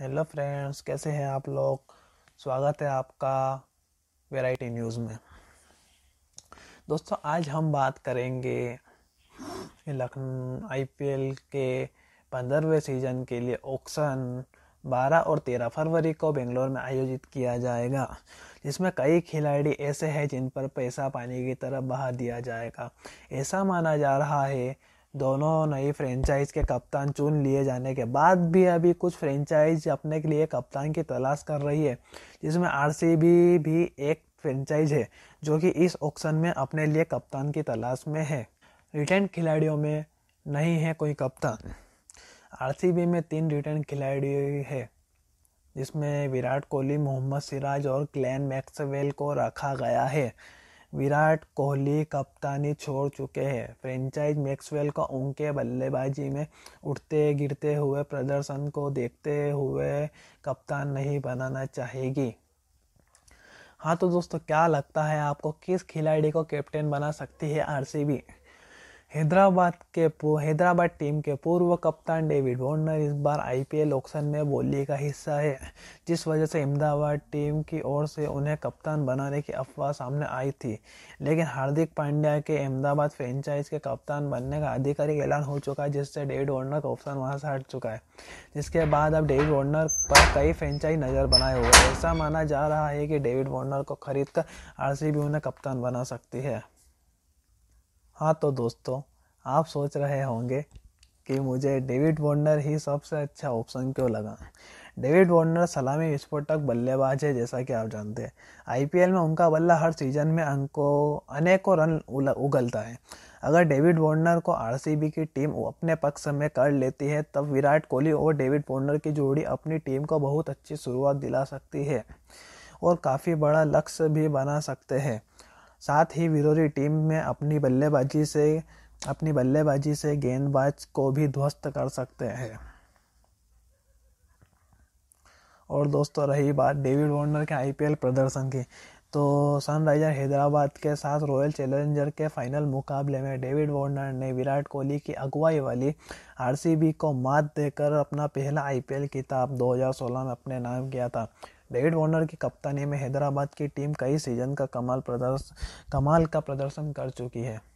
hello friends कैसे हैं आप लोग स्वागत है आपका वैरायटी न्यूज़ में दोस्तों आज हम बात करेंगे लखनऊ आईपीएल के पंद्रहवें सीज़न के लिए ऑक्शन 12 और 13 फरवरी को बेंगलोर में आयोजित किया जाएगा जिसमें कई खिलाड़ी ऐसे हैं जिन पर पैसा पानी की तरफ बहा दिया जाएगा ऐसा माना जा रहा है दोनों नई फ्रेंचाइज के कप्तान चुन लिए जाने के बाद भी अभी कुछ फ्रेंचाइज अपने के लिए कप्तान की तलाश कर रही है जिसमें आर भी एक फ्रेंचाइज है जो कि इस ऑक्शन में अपने लिए कप्तान की तलाश में है रिटर्न खिलाड़ियों में नहीं है कोई कप्तान आर में तीन रिटर्न खिलाड़ी है जिसमें विराट कोहली मोहम्मद सिराज और क्लैन मैक्सवेल को रखा गया है विराट कोहली कप्तानी छोड़ चुके हैं फ्रेंचाइज मैक्सवेल का उनके बल्लेबाजी में उठते गिरते हुए प्रदर्शन को देखते हुए कप्तान नहीं बनाना चाहेगी हाँ तो दोस्तों क्या लगता है आपको किस खिलाड़ी को कैप्टन बना सकती है आरसीबी हैदराबाद के हैदराबाद टीम के पूर्व कप्तान डेविड वॉर्नर इस बार आईपीएल ऑक्शन में बोली का हिस्सा है जिस वजह से अहमदाबाद टीम की ओर से उन्हें कप्तान बनाने की अफवाह सामने आई थी लेकिन हार्दिक पांड्या के अहमदाबाद फ्रेंचाइज के कप्तान बनने का आधिकारिक ऐलान हो चुका है जिससे डेविड वॉर्नर का ऑप्शन वहाँ से हट चुका है जिसके बाद अब डेविड वॉर्नर पर कई फ्रेंचाइज नज़र बनाए हुए ऐसा माना जा रहा है कि डेविड वॉर्नर को खरीद कर आर उन्हें कप्तान बना सकती है हाँ तो दोस्तों आप सोच रहे होंगे कि मुझे डेविड वॉर्नर ही सबसे अच्छा ऑप्शन क्यों लगा डेविड वॉर्नर सलामी विस्फोटक बल्लेबाज है जैसा कि आप जानते हैं आईपीएल में उनका बल्ला हर सीजन में अंकों अनेकों रन उगलता है अगर डेविड वॉर्नर को आरसीबी की टीम अपने पक्ष में कर लेती है तब विराट कोहली और डेविड वॉर्नर की जोड़ी अपनी टीम को बहुत अच्छी शुरुआत दिला सकती है और काफ़ी बड़ा लक्ष्य भी बना सकते हैं साथ ही विरोधी टीम में अपनी बल्लेबाजी से अपनी बल्लेबाजी से गेंदबाज को भी ध्वस्त कर सकते हैं और दोस्तों रही बात डेविड वार्नर के आईपीएल प्रदर्शन की तो सनराइजर हैदराबाद के साथ रॉयल चैलेंजर के फाइनल मुकाबले में डेविड वार्नर ने विराट कोहली की अगुवाई वाली आरसीबी को मात देकर अपना पहला आईपीएल खिताब 2016 में अपने नाम किया था डेविड वार्नर की कप्तानी में हैदराबाद की टीम कई सीजन का कमाल प्रदर्शन कमाल का प्रदर्शन कर चुकी है